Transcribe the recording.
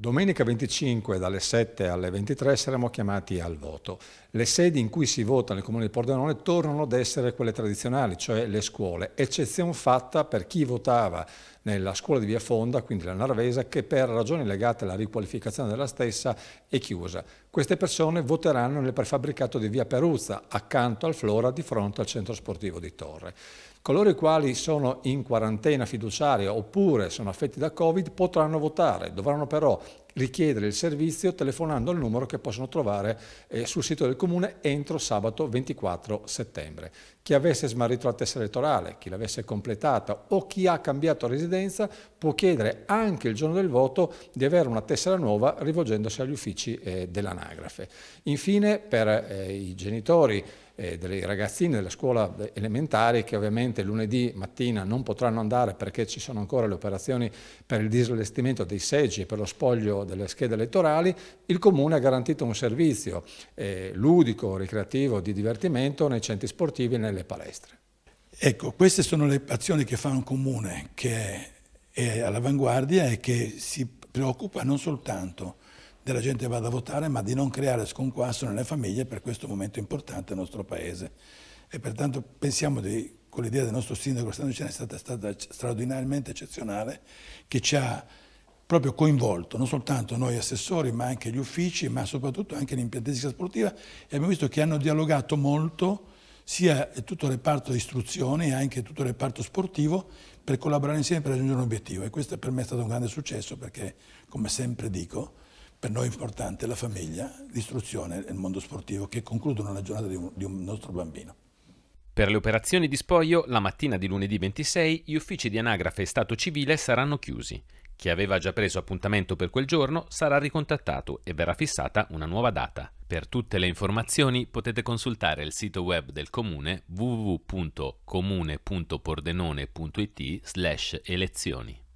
Domenica 25 dalle 7 alle 23 saremo chiamati al voto. Le sedi in cui si vota nel Comune di Pordenone tornano ad essere quelle tradizionali, cioè le scuole, eccezione fatta per chi votava nella scuola di Via Fonda, quindi la Narvesa, che per ragioni legate alla riqualificazione della stessa è chiusa. Queste persone voteranno nel prefabbricato di Via Peruzza, accanto al Flora, di fronte al centro sportivo di Torre. Coloro i quali sono in quarantena fiduciaria oppure sono affetti da Covid potranno votare, dovranno però richiedere il servizio telefonando al numero che possono trovare eh, sul sito del Comune entro sabato 24 settembre. Chi avesse smarrito la tessera elettorale, chi l'avesse completata o chi ha cambiato residenza può chiedere anche il giorno del voto di avere una tessera nuova rivolgendosi agli uffici eh, dell'anagrafe. Infine per eh, i genitori eh, dei ragazzini della scuola elementare che ovviamente lunedì mattina non potranno andare perché ci sono ancora le operazioni per il disallestimento dei seggi e per lo spoglio delle schede elettorali, il Comune ha garantito un servizio eh, ludico, ricreativo, di divertimento nei centri sportivi e nelle palestre. Ecco, queste sono le azioni che fa un Comune che è all'avanguardia e che si preoccupa non soltanto della gente vada a votare, ma di non creare sconquasso nelle famiglie per questo momento importante del nostro Paese. E pertanto pensiamo di con l'idea del nostro sindaco Stanucena è stata, stata straordinariamente eccezionale, che ci ha proprio coinvolto non soltanto noi assessori ma anche gli uffici ma soprattutto anche l'impiantistica sportiva e abbiamo visto che hanno dialogato molto sia tutto il reparto istruzione e anche tutto il reparto sportivo per collaborare insieme per raggiungere un obiettivo e questo per me è stato un grande successo perché come sempre dico per noi è importante la famiglia, l'istruzione e il mondo sportivo che concludono la giornata di un, di un nostro bambino. Per le operazioni di spoglio, la mattina di lunedì 26 gli uffici di anagrafe e stato civile saranno chiusi. Chi aveva già preso appuntamento per quel giorno sarà ricontattato e verrà fissata una nuova data. Per tutte le informazioni potete consultare il sito web del comune www.comune.pordenone.it/elezioni.